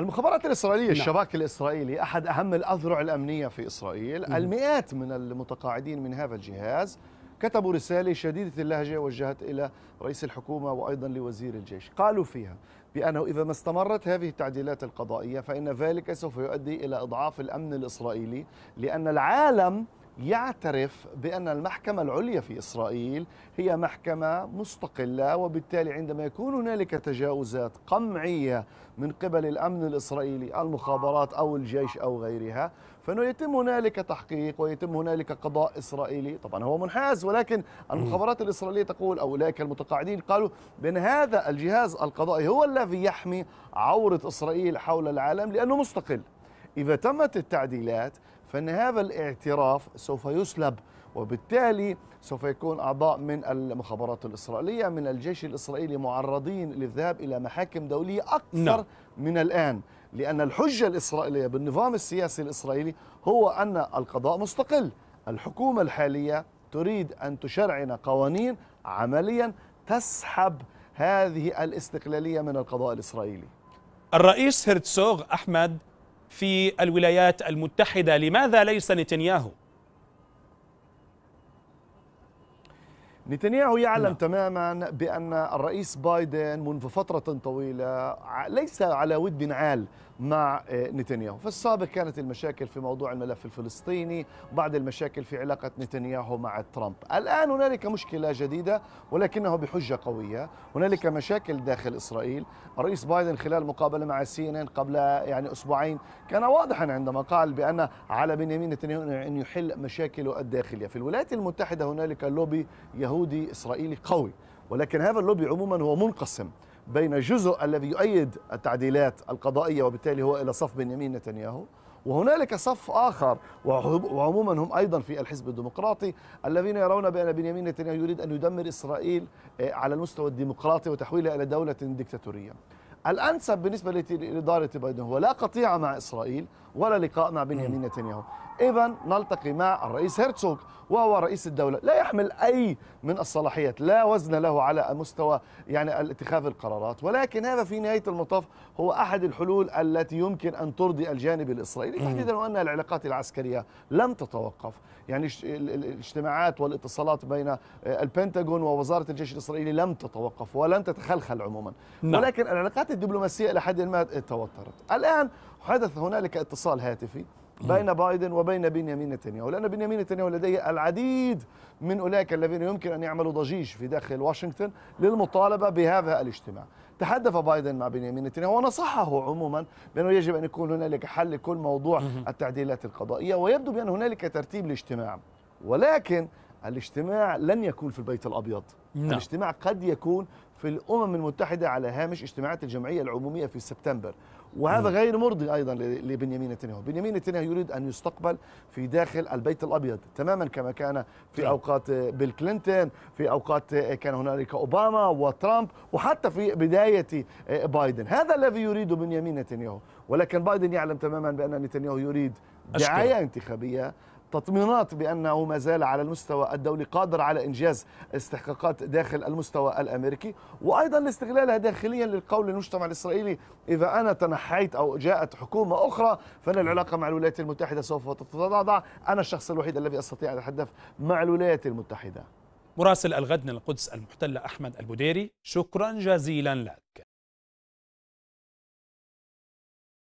المخابرات الإسرائيلية نعم. الشباك الإسرائيلي أحد أهم الأذرع الأمنية في إسرائيل مم. المئات من المتقاعدين من هذا الجهاز كتبوا رسالة شديدة اللهجة وجهت إلى رئيس الحكومة وأيضا لوزير الجيش قالوا فيها بأنه إذا ما استمرت هذه التعديلات القضائية فإن ذلك سوف يؤدي إلى إضعاف الأمن الإسرائيلي لأن العالم يعترف بأن المحكمة العليا في إسرائيل هي محكمة مستقلة وبالتالي عندما يكون هنالك تجاوزات قمعية من قبل الأمن الإسرائيلي المخابرات أو الجيش أو غيرها فانه يتم هنالك تحقيق ويتم هنالك قضاء اسرائيلي، طبعا هو منحاز ولكن المخابرات الاسرائيليه تقول او اولئك المتقاعدين قالوا بان هذا الجهاز القضائي هو الذي يحمي عوره اسرائيل حول العالم لانه مستقل. اذا تمت التعديلات فإن هذا الاعتراف سوف يسلب وبالتالي سوف يكون أعضاء من المخابرات الإسرائيلية من الجيش الإسرائيلي معرضين للذهاب إلى محاكم دولية أكثر لا. نعم. من الآن لأن الحجة الإسرائيلية بالنظام السياسي الإسرائيلي هو أن القضاء مستقل الحكومة الحالية تريد أن تشرعن قوانين عمليا تسحب هذه الاستقلالية من القضاء الإسرائيلي الرئيس هرتسوغ أحمد في الولايات المتحدة لماذا ليس نتنياهو نتنياهو يعلم لا. نعم. تماما بأن الرئيس بايدن منذ فترة طويلة ليس على ود عال مع آه، نتنياهو في السابق كانت المشاكل في موضوع الملف الفلسطيني بعض المشاكل في علاقة نتنياهو مع ترامب الآن هنالك مشكلة جديدة ولكنه بحجة قوية هنالك مشاكل داخل إسرائيل الرئيس بايدن خلال مقابلة مع سي قبل يعني أسبوعين كان واضحا عندما قال بأن على بنيامين نتنياهو أن يحل مشاكله الداخلية في الولايات المتحدة هنالك لوبي يهودي يهودي إسرائيلي قوي ولكن هذا اللوبي عموما هو منقسم بين جزء الذي يؤيد التعديلات القضائية وبالتالي هو إلى صف بنيامين نتنياهو وهنالك صف آخر وعموما هم أيضا في الحزب الديمقراطي الذين يرون بأن بنيامين نتنياهو يريد أن يدمر إسرائيل آه، على المستوى الديمقراطي وتحويلها إلى دولة ديكتاتورية الأنسب بالنسبة لإدارة بايدن هو لا قطيعة مع إسرائيل ولا لقاء مع بنيامين نتنياهو إذا نلتقي مع الرئيس هيرتسوغ وهو رئيس الدولة لا يحمل أي من الصلاحيات لا وزن له على مستوى يعني اتخاذ القرارات ولكن هذا في نهاية المطاف هو أحد الحلول التي يمكن أن ترضي الجانب الإسرائيلي تحديدا وأن العلاقات العسكرية لم تتوقف يعني الاجتماعات والاتصالات بين آه، البنتاغون ووزارة الجيش الإسرائيلي لم تتوقف ولن تتخلخل عموما نعم. ولكن العلاقات العلاقات الدبلوماسية إلى حد ما توترت الآن حدث هنالك اتصال هاتفي بين بايدن وبين بنيامين نتنياهو لأن بنيامين نتنياهو لديه العديد من أولئك الذين يمكن أن يعملوا ضجيج في داخل واشنطن للمطالبة بهذا الاجتماع تحدث بايدن مع بنيامين نتنياهو ونصحه عموما بأنه يجب أن يكون هنالك حل لكل موضوع التعديلات القضائية ويبدو بأن هنالك ترتيب الاجتماع ولكن الاجتماع لن يكون في البيت الأبيض نعم. الاجتماع قد يكون في الأمم المتحدة على هامش اجتماعات الجمعية العمومية في سبتمبر وهذا مم. غير مرضي ايضا لبنيامين نتنياهو، بنيامين نتنياهو يريد ان يستقبل في داخل البيت الابيض تماما كما كان في نعم. اوقات بيل كلينتون، في اوقات كان هنالك اوباما وترامب وحتى في بدايه بايدن، هذا الذي يريده بنيامين نتنياهو، ولكن بايدن يعلم تماما بان نتنياهو يريد دعايه انتخابيه تطمينات بأنه ما زال على المستوى الدولي قادر على إنجاز استحقاقات داخل المستوى الأمريكي وأيضا لاستغلالها داخليا للقول للمجتمع الإسرائيلي إذا أنا تنحيت أو جاءت حكومة أخرى فإن العلاقة مع الولايات المتحدة سوف تتضعضع أنا الشخص الوحيد الذي أستطيع أن أتحدث مع الولايات المتحدة مراسل الغد من القدس المحتلة أحمد البديري شكرا جزيلا لك